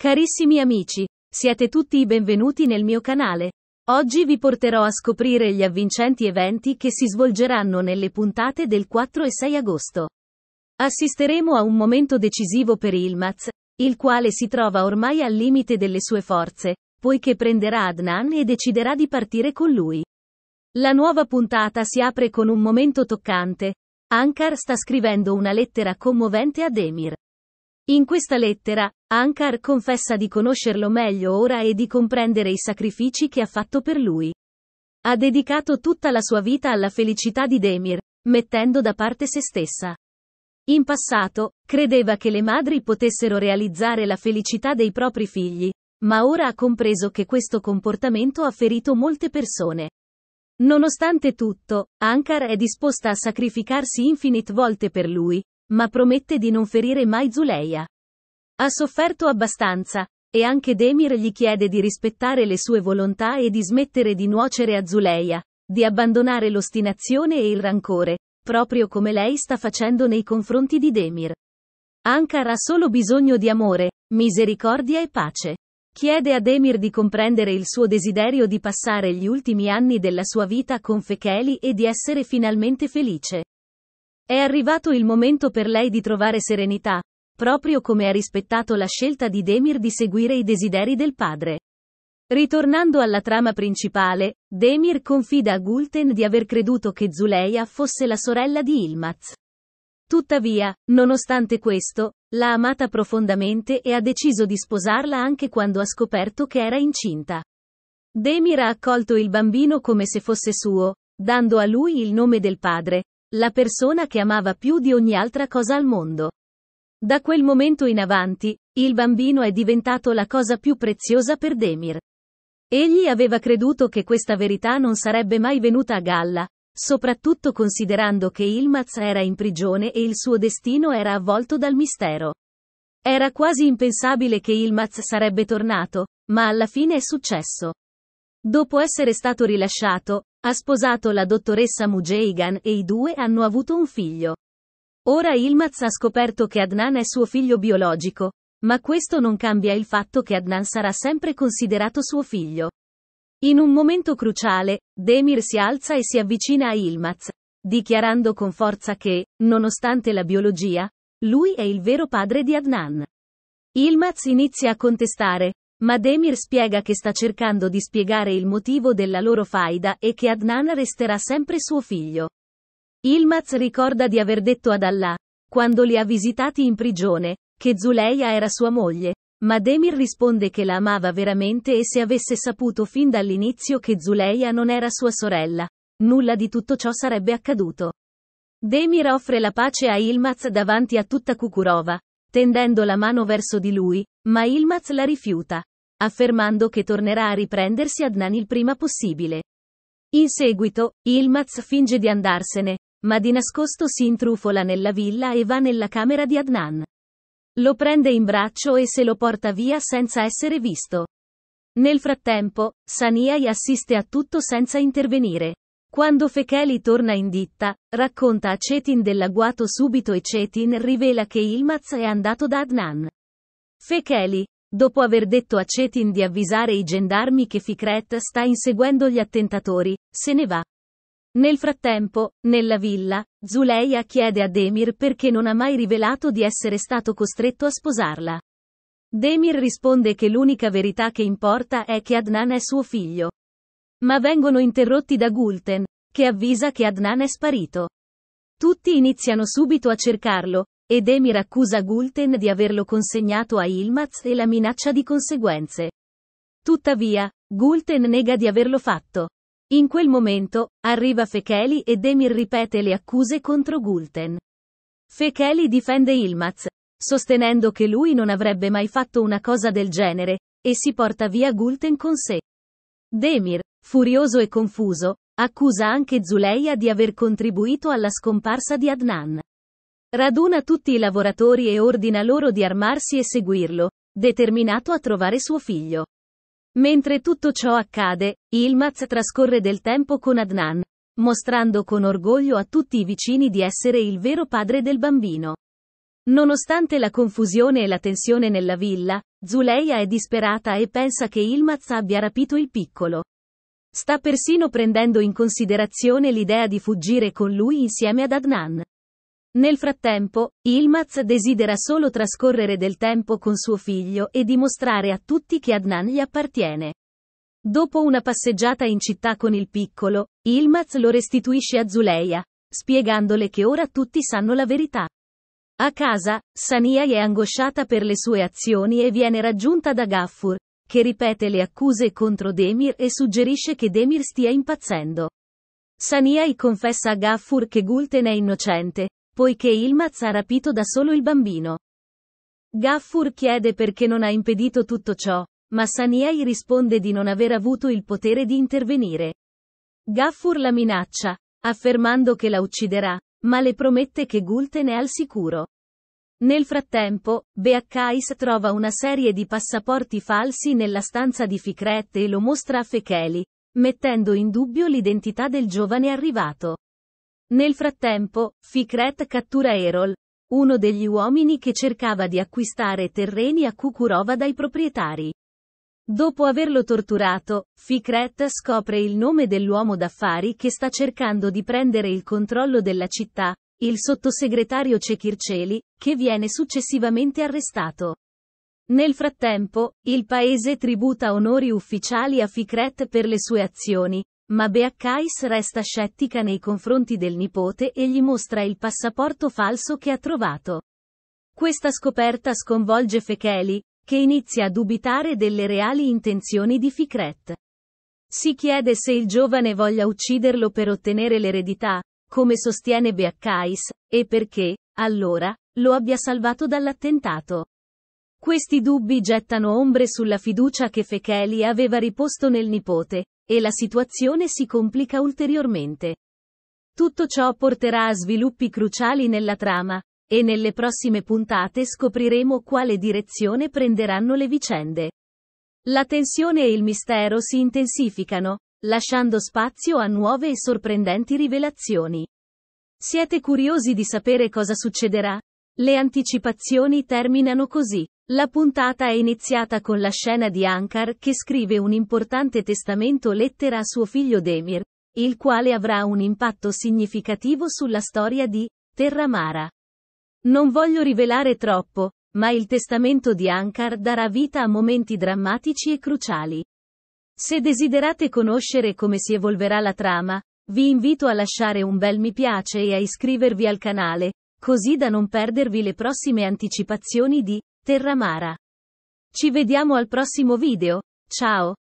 Carissimi amici, siete tutti i benvenuti nel mio canale. Oggi vi porterò a scoprire gli avvincenti eventi che si svolgeranno nelle puntate del 4 e 6 agosto. Assisteremo a un momento decisivo per Ilmaz, il quale si trova ormai al limite delle sue forze, poiché prenderà Adnan e deciderà di partire con lui. La nuova puntata si apre con un momento toccante. Ankar sta scrivendo una lettera commovente ad Emir. In questa lettera, Ankar confessa di conoscerlo meglio ora e di comprendere i sacrifici che ha fatto per lui. Ha dedicato tutta la sua vita alla felicità di Demir, mettendo da parte se stessa. In passato, credeva che le madri potessero realizzare la felicità dei propri figli, ma ora ha compreso che questo comportamento ha ferito molte persone. Nonostante tutto, Ankar è disposta a sacrificarsi infinite volte per lui, ma promette di non ferire mai Zuleia. Ha sofferto abbastanza, e anche Demir gli chiede di rispettare le sue volontà e di smettere di nuocere a Zuleia, di abbandonare l'ostinazione e il rancore, proprio come lei sta facendo nei confronti di Demir. Ankar ha solo bisogno di amore, misericordia e pace. Chiede a Demir di comprendere il suo desiderio di passare gli ultimi anni della sua vita con Fekeli e di essere finalmente felice. È arrivato il momento per lei di trovare serenità, proprio come ha rispettato la scelta di Demir di seguire i desideri del padre. Ritornando alla trama principale, Demir confida a Gulten di aver creduto che Zuleia fosse la sorella di Ilmaz. Tuttavia, nonostante questo, l'ha amata profondamente e ha deciso di sposarla anche quando ha scoperto che era incinta. Demir ha accolto il bambino come se fosse suo, dando a lui il nome del padre, la persona che amava più di ogni altra cosa al mondo. Da quel momento in avanti, il bambino è diventato la cosa più preziosa per Demir. Egli aveva creduto che questa verità non sarebbe mai venuta a galla, soprattutto considerando che Ilmaz era in prigione e il suo destino era avvolto dal mistero. Era quasi impensabile che Ilmaz sarebbe tornato, ma alla fine è successo. Dopo essere stato rilasciato, ha sposato la dottoressa Mujeigan e i due hanno avuto un figlio. Ora Ilmaz ha scoperto che Adnan è suo figlio biologico, ma questo non cambia il fatto che Adnan sarà sempre considerato suo figlio. In un momento cruciale, Demir si alza e si avvicina a Ilmaz, dichiarando con forza che, nonostante la biologia, lui è il vero padre di Adnan. Ilmaz inizia a contestare, ma Demir spiega che sta cercando di spiegare il motivo della loro faida e che Adnan resterà sempre suo figlio. Ilmaz ricorda di aver detto ad Allah, quando li ha visitati in prigione, che Zuleia era sua moglie, ma Demir risponde che la amava veramente e se avesse saputo fin dall'inizio che Zuleia non era sua sorella, nulla di tutto ciò sarebbe accaduto. Demir offre la pace a Ilmaz davanti a tutta Kukurova, tendendo la mano verso di lui, ma Ilmaz la rifiuta, affermando che tornerà a riprendersi Adnan il prima possibile. In seguito, Ilmaz finge di andarsene, ma di nascosto si intrufola nella villa e va nella camera di Adnan. Lo prende in braccio e se lo porta via senza essere visto. Nel frattempo, Saniai assiste a tutto senza intervenire. Quando Fecheli torna in ditta, racconta a Cetin dell'agguato subito e Cetin rivela che Ilmaz è andato da Adnan. Fecheli, dopo aver detto a Cetin di avvisare i gendarmi che Fikret sta inseguendo gli attentatori, se ne va. Nel frattempo, nella villa, Zuleia chiede a Demir perché non ha mai rivelato di essere stato costretto a sposarla. Demir risponde che l'unica verità che importa è che Adnan è suo figlio. Ma vengono interrotti da Gulten, che avvisa che Adnan è sparito. Tutti iniziano subito a cercarlo, ed Emir accusa Gulten di averlo consegnato a Ilmaz e la minaccia di conseguenze. Tuttavia, Gulten nega di averlo fatto. In quel momento, arriva Fekeli ed Emir ripete le accuse contro Gulten. Fekeli difende Ilmaz, sostenendo che lui non avrebbe mai fatto una cosa del genere, e si porta via Gulten con sé. Demir, furioso e confuso, accusa anche Zuleia di aver contribuito alla scomparsa di Adnan. Raduna tutti i lavoratori e ordina loro di armarsi e seguirlo, determinato a trovare suo figlio. Mentre tutto ciò accade, Ilmaz trascorre del tempo con Adnan, mostrando con orgoglio a tutti i vicini di essere il vero padre del bambino. Nonostante la confusione e la tensione nella villa, Zuleia è disperata e pensa che Ilmaz abbia rapito il piccolo. Sta persino prendendo in considerazione l'idea di fuggire con lui insieme ad Adnan. Nel frattempo, Ilmaz desidera solo trascorrere del tempo con suo figlio e dimostrare a tutti che Adnan gli appartiene. Dopo una passeggiata in città con il piccolo, Ilmaz lo restituisce a Zuleia, spiegandole che ora tutti sanno la verità. A casa, Sania è angosciata per le sue azioni e viene raggiunta da Gaffur, che ripete le accuse contro Demir e suggerisce che Demir stia impazzendo. Saniai confessa a Gaffur che Gulten è innocente, poiché Ilmaz ha rapito da solo il bambino. Gaffur chiede perché non ha impedito tutto ciò, ma Saniai risponde di non aver avuto il potere di intervenire. Gaffur la minaccia, affermando che la ucciderà, ma le promette che Gulten è al sicuro. Nel frattempo, Beaccais trova una serie di passaporti falsi nella stanza di Ficret e lo mostra a Fecheli, mettendo in dubbio l'identità del giovane arrivato. Nel frattempo, Ficret cattura Erol, uno degli uomini che cercava di acquistare terreni a Kukurova dai proprietari. Dopo averlo torturato, Ficret scopre il nome dell'uomo d'affari che sta cercando di prendere il controllo della città, il sottosegretario Cechirceli, che viene successivamente arrestato. Nel frattempo, il paese tributa onori ufficiali a Fikret per le sue azioni, ma Beakkais resta scettica nei confronti del nipote e gli mostra il passaporto falso che ha trovato. Questa scoperta sconvolge Fekeli, che inizia a dubitare delle reali intenzioni di Fikret. Si chiede se il giovane voglia ucciderlo per ottenere l'eredità, come sostiene Beaccais, e perché, allora, lo abbia salvato dall'attentato. Questi dubbi gettano ombre sulla fiducia che Fecheli aveva riposto nel nipote, e la situazione si complica ulteriormente. Tutto ciò porterà a sviluppi cruciali nella trama, e nelle prossime puntate scopriremo quale direzione prenderanno le vicende. La tensione e il mistero si intensificano, lasciando spazio a nuove e sorprendenti rivelazioni. Siete curiosi di sapere cosa succederà? Le anticipazioni terminano così. La puntata è iniziata con la scena di Ankar che scrive un importante testamento lettera a suo figlio Demir, il quale avrà un impatto significativo sulla storia di Terramara. Non voglio rivelare troppo, ma il testamento di Ankar darà vita a momenti drammatici e cruciali. Se desiderate conoscere come si evolverà la trama, vi invito a lasciare un bel mi piace e a iscrivervi al canale, così da non perdervi le prossime anticipazioni di Terramara. Ci vediamo al prossimo video, ciao!